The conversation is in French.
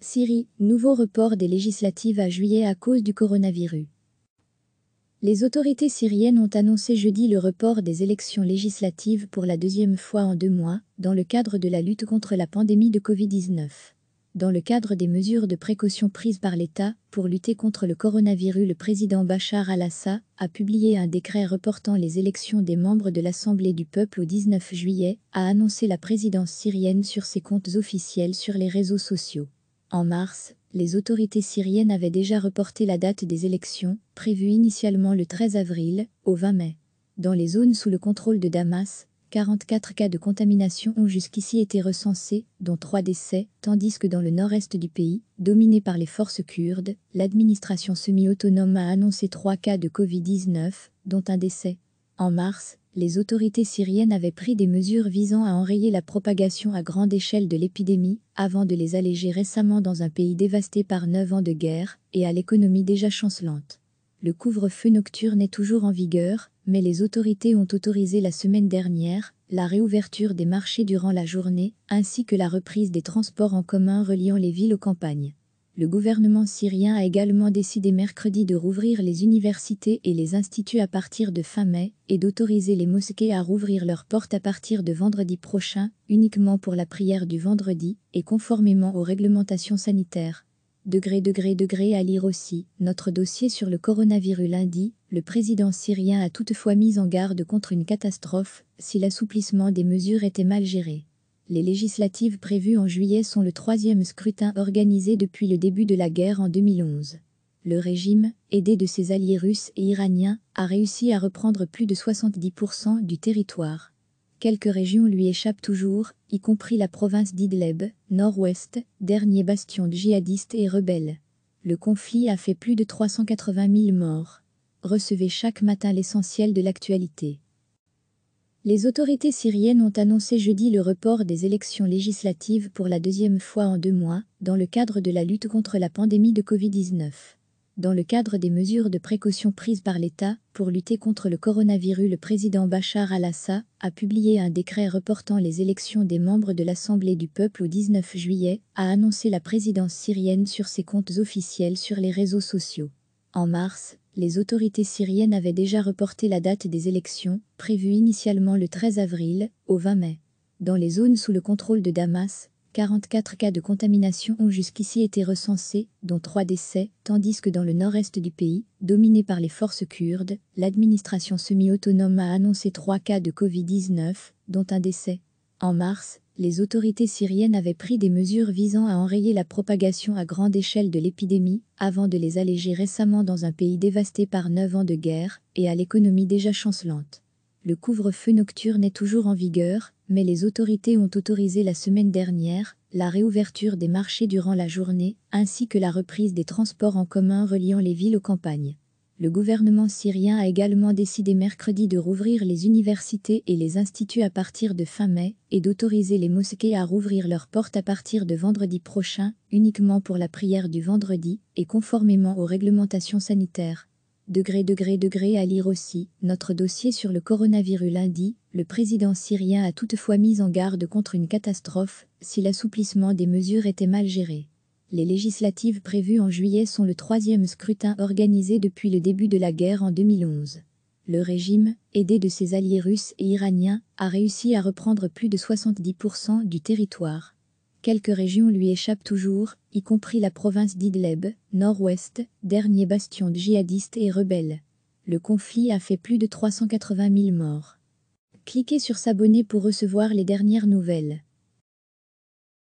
Syrie, nouveau report des législatives à juillet à cause du coronavirus. Les autorités syriennes ont annoncé jeudi le report des élections législatives pour la deuxième fois en deux mois, dans le cadre de la lutte contre la pandémie de Covid-19. Dans le cadre des mesures de précaution prises par l'État pour lutter contre le coronavirus, le président Bachar al-Assad a publié un décret reportant les élections des membres de l'Assemblée du peuple au 19 juillet, a annoncé la présidence syrienne sur ses comptes officiels sur les réseaux sociaux. En mars, les autorités syriennes avaient déjà reporté la date des élections, prévue initialement le 13 avril, au 20 mai. Dans les zones sous le contrôle de Damas, 44 cas de contamination ont jusqu'ici été recensés, dont 3 décès, tandis que dans le nord-est du pays, dominé par les forces kurdes, l'administration semi-autonome a annoncé 3 cas de Covid-19, dont un décès. En mars, les autorités syriennes avaient pris des mesures visant à enrayer la propagation à grande échelle de l'épidémie, avant de les alléger récemment dans un pays dévasté par neuf ans de guerre et à l'économie déjà chancelante. Le couvre-feu nocturne est toujours en vigueur, mais les autorités ont autorisé la semaine dernière la réouverture des marchés durant la journée, ainsi que la reprise des transports en commun reliant les villes aux campagnes. Le gouvernement syrien a également décidé mercredi de rouvrir les universités et les instituts à partir de fin mai et d'autoriser les mosquées à rouvrir leurs portes à partir de vendredi prochain, uniquement pour la prière du vendredi et conformément aux réglementations sanitaires. Degré, degré, degré à lire aussi, notre dossier sur le coronavirus lundi, le président syrien a toutefois mis en garde contre une catastrophe si l'assouplissement des mesures était mal géré. Les législatives prévues en juillet sont le troisième scrutin organisé depuis le début de la guerre en 2011. Le régime, aidé de ses alliés russes et iraniens, a réussi à reprendre plus de 70% du territoire. Quelques régions lui échappent toujours, y compris la province d'Idleb, nord-ouest, dernier bastion djihadiste et rebelle. Le conflit a fait plus de 380 000 morts. Recevez chaque matin l'essentiel de l'actualité. Les autorités syriennes ont annoncé jeudi le report des élections législatives pour la deuxième fois en deux mois, dans le cadre de la lutte contre la pandémie de Covid-19. Dans le cadre des mesures de précaution prises par l'État pour lutter contre le coronavirus, le président Bachar al-Assad a publié un décret reportant les élections des membres de l'Assemblée du peuple au 19 juillet, a annoncé la présidence syrienne sur ses comptes officiels sur les réseaux sociaux. En mars, les autorités syriennes avaient déjà reporté la date des élections, prévue initialement le 13 avril, au 20 mai. Dans les zones sous le contrôle de Damas, 44 cas de contamination ont jusqu'ici été recensés, dont 3 décès, tandis que dans le nord-est du pays, dominé par les forces kurdes, l'administration semi-autonome a annoncé 3 cas de Covid-19, dont un décès. En mars, les autorités syriennes avaient pris des mesures visant à enrayer la propagation à grande échelle de l'épidémie, avant de les alléger récemment dans un pays dévasté par neuf ans de guerre et à l'économie déjà chancelante. Le couvre-feu nocturne est toujours en vigueur, mais les autorités ont autorisé la semaine dernière la réouverture des marchés durant la journée, ainsi que la reprise des transports en commun reliant les villes aux campagnes. Le gouvernement syrien a également décidé mercredi de rouvrir les universités et les instituts à partir de fin mai et d'autoriser les mosquées à rouvrir leurs portes à partir de vendredi prochain, uniquement pour la prière du vendredi et conformément aux réglementations sanitaires. Degré, degré, degré à lire aussi, notre dossier sur le coronavirus lundi, le président syrien a toutefois mis en garde contre une catastrophe si l'assouplissement des mesures était mal géré. Les législatives prévues en juillet sont le troisième scrutin organisé depuis le début de la guerre en 2011. Le régime, aidé de ses alliés russes et iraniens, a réussi à reprendre plus de 70% du territoire. Quelques régions lui échappent toujours, y compris la province d'Idleb, nord-ouest, dernier bastion djihadiste et rebelle. Le conflit a fait plus de 380 000 morts. Cliquez sur s'abonner pour recevoir les dernières nouvelles.